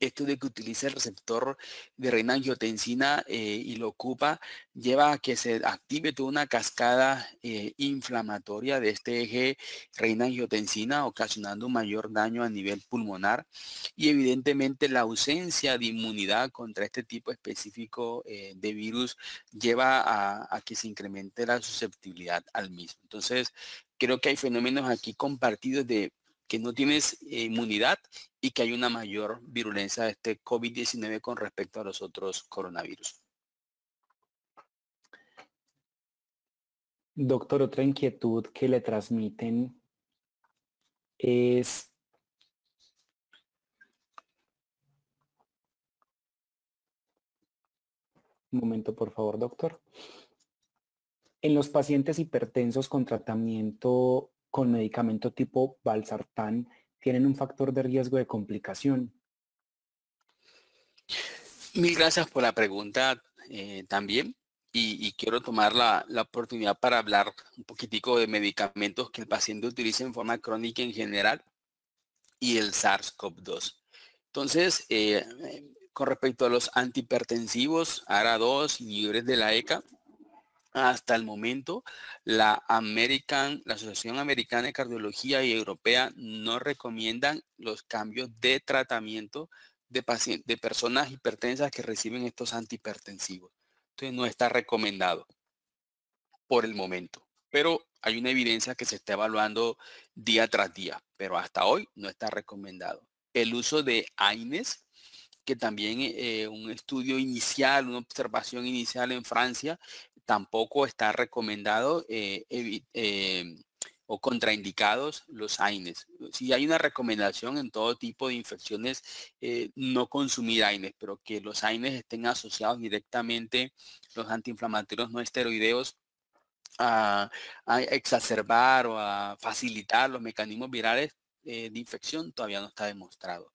esto de que utiliza el receptor de reina angiotensina eh, y lo ocupa lleva a que se active toda una cascada eh, inflamatoria de este eje reina angiotensina ocasionando mayor daño a nivel pulmonar y evidentemente la ausencia de inmunidad contra este tipo específico eh, de virus lleva a que se incremente la susceptibilidad al mismo. Entonces creo que hay fenómenos aquí compartidos de que no tienes eh, inmunidad y que hay una mayor virulencia de este COVID-19 con respecto a los otros coronavirus. Doctor, otra inquietud que le transmiten es Un momento, por favor, doctor. En los pacientes hipertensos con tratamiento con medicamento tipo Valsartán tienen un factor de riesgo de complicación? Mil gracias por la pregunta eh, también. Y, quiero tomar la, oportunidad para hablar un poquitico de medicamentos que el paciente utiliza en forma crónica en general y el SARS-CoV-2. Entonces, eh, eh, con respecto a los antihipertensivos, ARA2 y libres de la ECA, hasta el momento, la American, la Asociación Americana de Cardiología y Europea no recomiendan los cambios de tratamiento de, de personas hipertensas que reciben estos antihipertensivos. Entonces no está recomendado por el momento, pero hay una evidencia que se está evaluando día tras día, pero hasta hoy no está recomendado. El uso de AINES, que también eh, un estudio inicial, una observación inicial en Francia, tampoco está recomendado eh, eh, o contraindicados los AINES. Si hay una recomendación en todo tipo de infecciones, no consumir AINES, pero que los AINES estén asociados directamente, los antiinflamatorios no esteroideos, a, exacerbar o a facilitar los mecanismos virales de infección, todavía no está demostrado.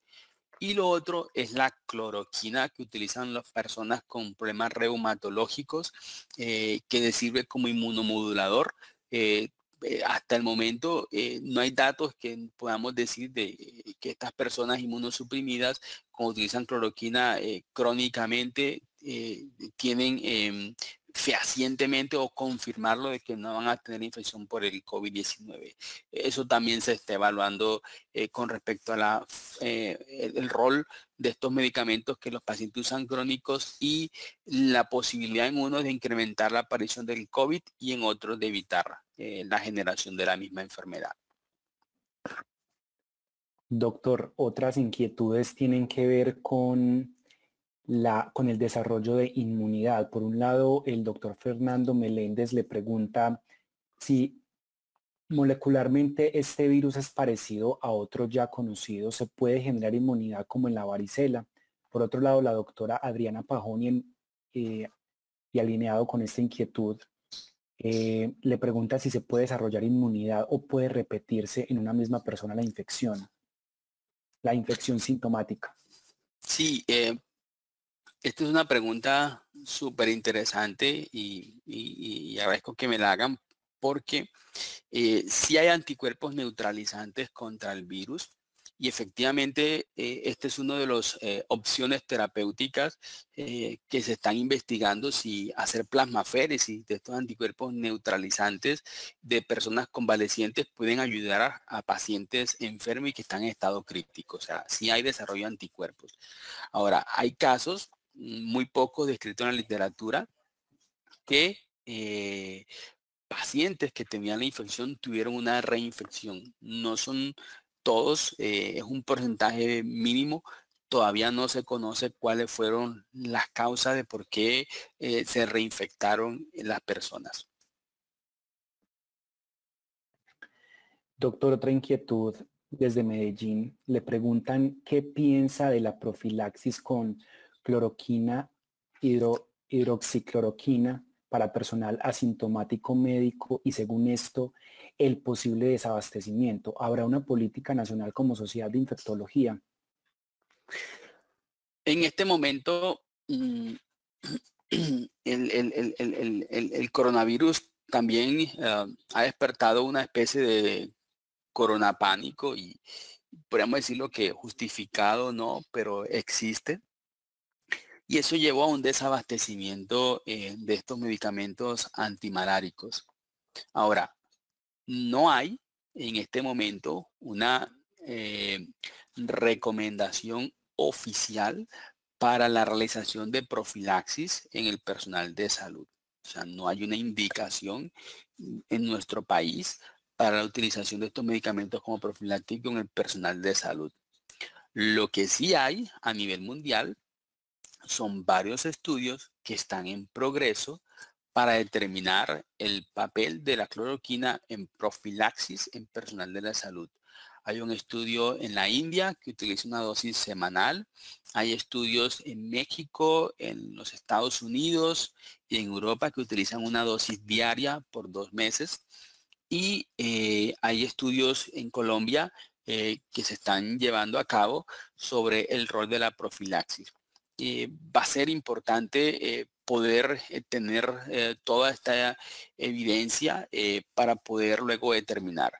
Y lo otro es la cloroquina que utilizan las personas con problemas reumatológicos, eh, que les sirve como inmunomodulador. Eh, eh, hasta el momento no hay datos que podamos decir de que estas personas inmunosuprimidas, cuando utilizan cloroquina crónicamente, tienen em, fehacientemente o confirmarlo de que no van a tener infección por el COVID-19. Eso también se está evaluando eh, con respecto a la, eh, rol de estos medicamentos que los pacientes usan crónicos y la posibilidad en unos de incrementar la aparición del COVID y en otros de evitar eh, la generación de la misma enfermedad. Doctor, otras inquietudes tienen que ver con la, con el desarrollo de inmunidad. Por un lado, el doctor Fernando Meléndez le pregunta si molecularmente este virus es parecido a otro ya conocido, se puede generar inmunidad como en la varicela. Por otro lado, la doctora Adriana Pajón, eh, y, alineado con esta inquietud, eh, le pregunta si se puede desarrollar inmunidad o puede repetirse en una misma persona la infección, la infección sintomática. Sí, eh, esta es una pregunta súper interesante y, agradezco que me la hagan porque eh, si hay anticuerpos neutralizantes contra el virus y efectivamente eh, este es uno de las eh, opciones terapéuticas que se están investigando si hacer plasmaféresis de estos anticuerpos neutralizantes de personas convalecientes pueden ayudar a, pacientes enfermos y que están en estado crítico. O sea, si hay desarrollo de anticuerpos. Ahora, hay casos muy poco descrito en la literatura que eh, pacientes que tenían la infección tuvieron una reinfección. No son todos, eh, es un porcentaje mínimo. Todavía no se conoce cuáles fueron las causas de por qué eh, se reinfectaron las personas. Doctor, otra inquietud desde Medellín. Le preguntan qué piensa de la profilaxis con cloroquina, hidro, hidroxicloroquina para personal asintomático médico y según esto, el posible desabastecimiento. ¿Habrá una política nacional como sociedad de infectología? En este momento, mm, el, coronavirus también eh, ha despertado una especie de coronapánico y podríamos decirlo que justificado no, pero existe. Y eso llevó a un desabastecimiento eh, de estos medicamentos antimaláricos. Ahora, no hay en este momento una eh, recomendación oficial para la realización de profilaxis en el personal de salud. O sea, no hay una indicación en nuestro país para la utilización de estos medicamentos como profiláctico en el personal de salud. Lo que sí hay a nivel mundial son varios estudios que están en progreso para determinar el papel de la cloroquina en profilaxis en personal de la salud. Hay un estudio en la India que utiliza una dosis semanal. Hay estudios en México, en los Estados Unidos y en Europa que utilizan una dosis diaria por dos meses. Y eh, hay estudios en Colombia eh, que se están llevando a cabo sobre el rol de la profilaxis. Eh, va a ser importante eh, poder eh, tener toda esta evidencia para poder luego determinar.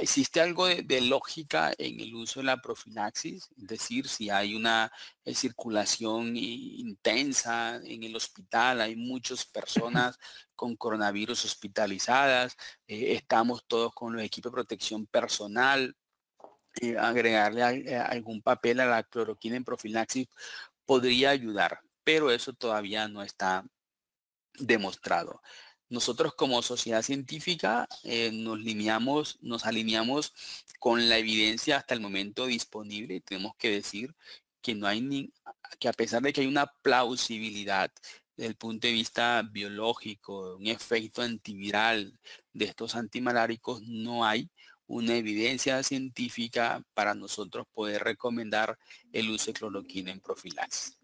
existe algo de, lógica en el uso de la profilaxis, es decir, si hay una circulación intensa en el hospital, hay muchas personas con coronavirus hospitalizadas, estamos todos con los equipos de protección personal, agregarle algún papel a la cloroquina en profilaxis podría ayudar, pero eso todavía no está demostrado. Nosotros como sociedad científica eh, nos nos alineamos con la evidencia hasta el momento disponible y tenemos que decir que no hay que a pesar de que hay una plausibilidad desde el punto de vista biológico, un efecto antiviral de estos antimaláricos, no hay una evidencia científica para nosotros poder recomendar el uso de cloroquina en profilaxis.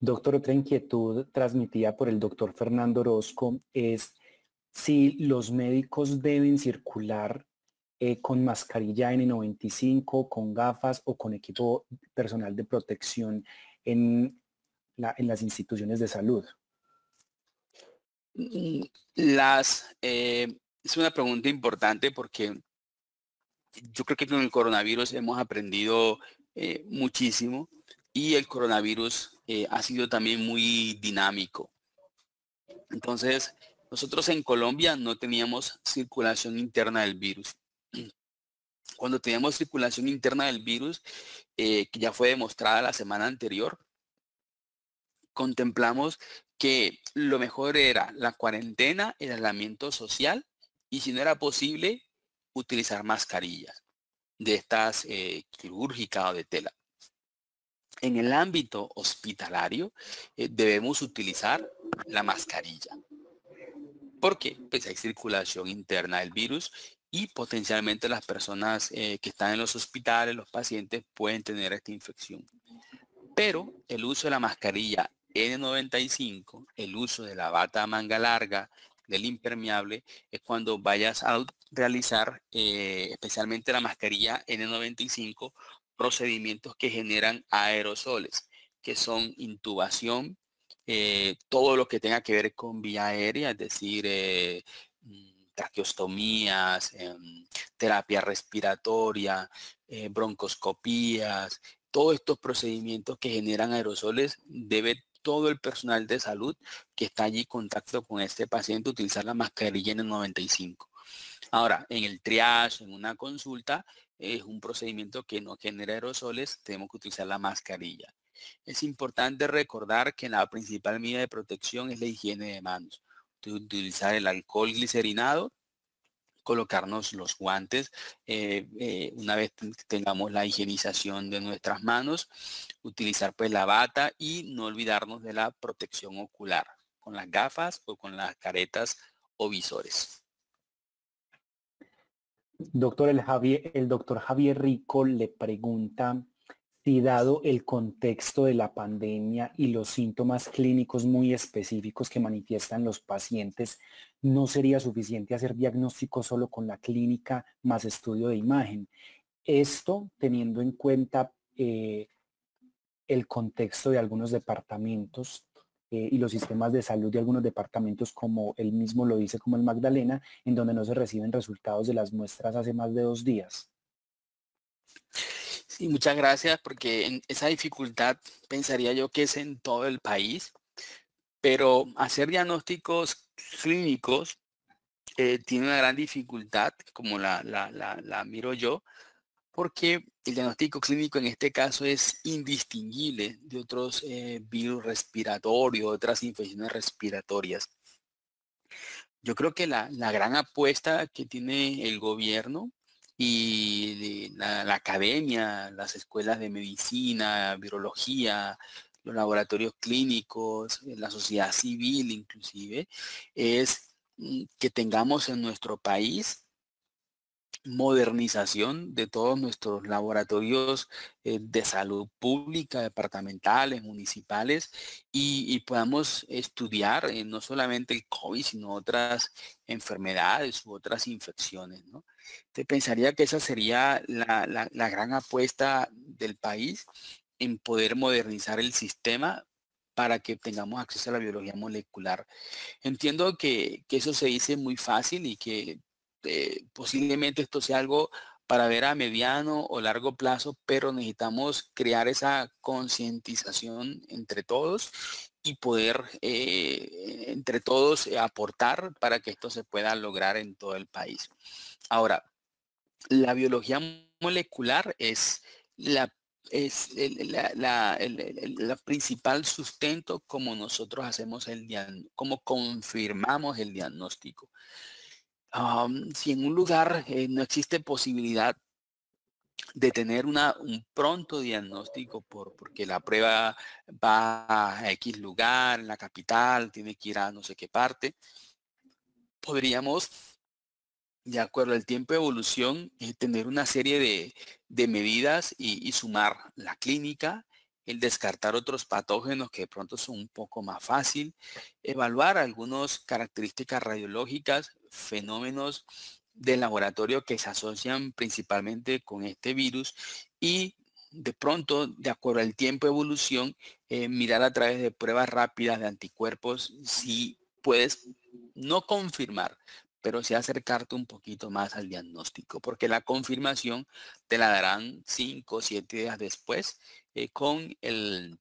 Doctor, otra inquietud transmitida por el doctor Fernando Orozco es si los médicos deben circular eh, con mascarilla N95, con gafas o con equipo personal de protección en, las instituciones de salud. Mm, las eh, es una pregunta importante porque yo creo que con el coronavirus hemos aprendido eh, muchísimo y el coronavirus eh, ha sido también muy dinámico. Entonces, nosotros en Colombia no teníamos circulación interna del virus. Cuando teníamos circulación interna del virus, eh, que ya fue demostrada la semana anterior, contemplamos que lo mejor era la cuarentena, el aislamiento social y si no era posible, utilizar mascarillas de estas eh, quirúrgicas o de tela. En el ámbito hospitalario eh, debemos utilizar la mascarilla. porque Pues hay circulación interna del virus y potencialmente las personas eh, que están en los hospitales, los pacientes, pueden tener esta infección. Pero el uso de la mascarilla N95, el uso de la bata manga larga, del impermeable es cuando vayas a realizar eh, especialmente la mascarilla N95 procedimientos que generan aerosoles, que son intubación, eh, todo lo que tenga que ver con vía aérea, es decir, eh, mm, traqueostomías, em, terapia respiratoria, broncoscopías, todos estos procedimientos que generan aerosoles debe todo el personal de salud que está allí en contacto con este paciente utilizar la mascarilla el 95 Ahora, en el triage, en una consulta, es un procedimiento que no genera aerosoles, tenemos que utilizar la mascarilla. Es importante recordar que la principal medida de protección es la higiene de manos. Utilizar el alcohol glicerinado colocarnos los guantes eh, eh, una vez tengamos la higienización de nuestras manos, utilizar pues la bata y no olvidarnos de la protección ocular con las gafas o con las caretas o visores. Doctor, el, Javier, el doctor Javier Rico le pregunta si dado el contexto de la pandemia y los síntomas clínicos muy específicos que manifiestan los pacientes, no sería suficiente hacer diagnóstico solo con la clínica más estudio de imagen. Esto teniendo en cuenta eh, el contexto de algunos departamentos eh, y los sistemas de salud de algunos departamentos, como él mismo lo dice, como el Magdalena, en donde no se reciben resultados de las muestras hace más de dos días. Sí, muchas gracias, porque en esa dificultad pensaría yo que es en todo el país, pero hacer diagnósticos clínicos eh, tiene una gran dificultad, como la, la, la, miro yo, porque el diagnóstico clínico en este caso es indistinguible de otros eh, virus respiratorios, otras infecciones respiratorias. Yo creo que la, gran apuesta que tiene el gobierno y la, academia, las escuelas de medicina, virología, los laboratorios clínicos, la sociedad civil inclusive, es mm, que tengamos en nuestro país modernización de todos nuestros laboratorios eh, de salud pública, departamentales, municipales, y, podamos estudiar eh, no solamente el COVID, sino otras enfermedades u otras infecciones. Te pensaría que esa sería la gran apuesta del país en poder modernizar el sistema para que tengamos acceso a la biología molecular. Entiendo que, eso se dice muy fácil y que eh, posiblemente esto sea algo para ver a mediano o largo plazo, pero necesitamos crear esa concientización entre todos y poder eh, entre todos eh, aportar para que esto se pueda lograr en todo el país. Ahora, la biología molecular es la es el, la, principal sustento como nosotros hacemos el diagnóstico, como confirmamos el diagnóstico. si en un lugar eh, no existe posibilidad de tener una, un pronto diagnóstico por, porque la prueba va a X lugar, la capital, tiene que ir a no sé qué parte, podríamos de acuerdo al tiempo de evolución, eh, tener una serie de, medidas y, sumar la clínica, el descartar otros patógenos que de pronto son un poco más fácil, evaluar algunas características radiológicas, fenómenos del laboratorio que se asocian principalmente con este virus y de pronto, de acuerdo al tiempo de evolución, eh, mirar a través de pruebas rápidas de anticuerpos si puedes no confirmar, pero sí acercarte un poquito más al diagnóstico, porque la confirmación te la darán cinco o siete días después eh, con, el,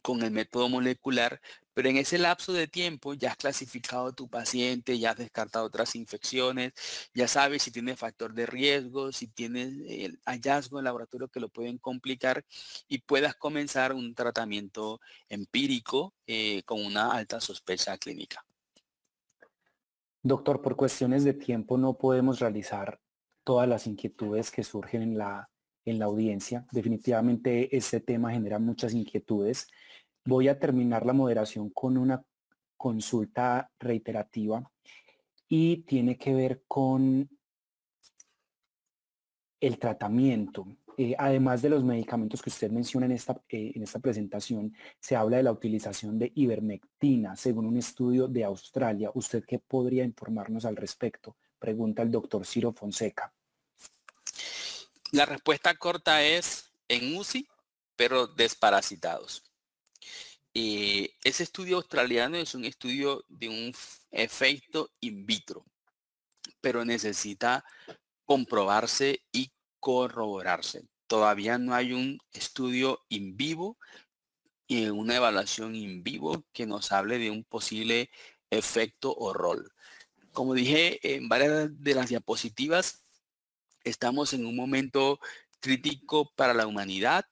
con el método molecular, pero en ese lapso de tiempo ya has clasificado a tu paciente, ya has descartado otras infecciones, ya sabes si tiene factor de riesgo, si tienes el hallazgo en laboratorio que lo pueden complicar y puedas comenzar un tratamiento empírico eh, con una alta sospecha clínica. Doctor, por cuestiones de tiempo no podemos realizar todas las inquietudes que surgen en la, en la audiencia. Definitivamente este tema genera muchas inquietudes. Voy a terminar la moderación con una consulta reiterativa y tiene que ver con el tratamiento. Eh, además de los medicamentos que usted menciona en esta, eh, en esta presentación, se habla de la utilización de ivermectina, según un estudio de Australia. ¿Usted qué podría informarnos al respecto? Pregunta el doctor Ciro Fonseca. La respuesta corta es en UCI, pero desparasitados. ese estudio australiano es un estudio de un efecto in vitro, pero necesita comprobarse y corroborarse todavía no hay un estudio in vivo y una evaluación in vivo que nos hable de un posible efecto o rol. Como dije en varias de las diapositivas, estamos en un momento crítico para la humanidad,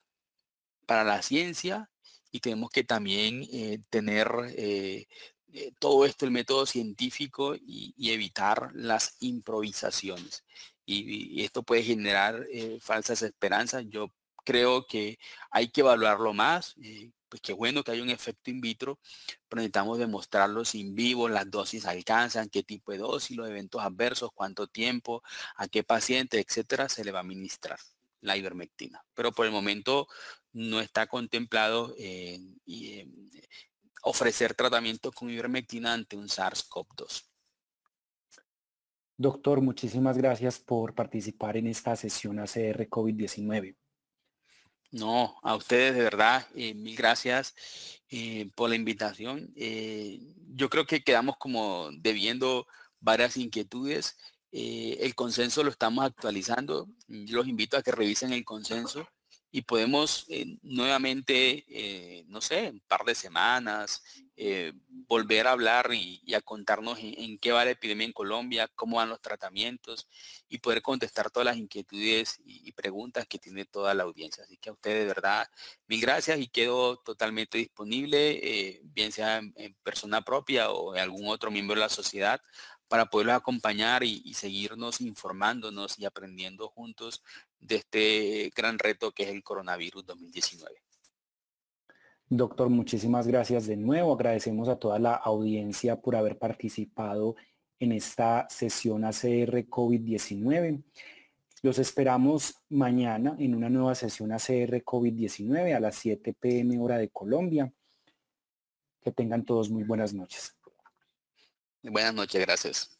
para la ciencia, y tenemos que también eh, tener eh, eh, todo esto, el método científico y evitar las improvisaciones y, esto puede generar eh, falsas esperanzas. Yo creo que hay que evaluarlo más. Eh, pues qué bueno que hay un efecto in vitro, pero necesitamos demostrarlo sin vivo, las dosis alcanzan, qué tipo de dosis, los eventos adversos, cuánto tiempo, a qué paciente, etcétera, se le va a administrar la ivermectina. Pero por el momento no está contemplado eh, ofrecer tratamiento con ivermectina ante un SARS-CoV-2. Doctor, muchísimas gracias por participar en esta sesión ACR COVID-19. No, a ustedes de verdad, eh, mil gracias eh, por la invitación. Eh, yo creo que quedamos como debiendo varias inquietudes. el consenso lo estamos actualizando. Los invito a que revisen el consenso y podemos nuevamente, no sé, un par de semanas, eh, volver a hablar y, a contarnos en, qué va la epidemia en Colombia, cómo van los tratamientos y poder contestar todas las inquietudes y, preguntas que tiene toda la audiencia. Así que a ustedes, de verdad, mil gracias y quedo totalmente disponible, eh, bien sea en, persona propia o en algún otro miembro de la sociedad, para poderlos acompañar y seguirnos informándonos y aprendiendo juntos de este gran reto que es el coronavirus 2019. Doctor, muchísimas gracias de nuevo. Agradecemos a toda la audiencia por haber participado en esta sesión ACR COVID-19. Los esperamos mañana en una nueva sesión ACR COVID-19 a las 7 pm hora de Colombia. Que tengan todos muy buenas noches. Buenas noches, gracias.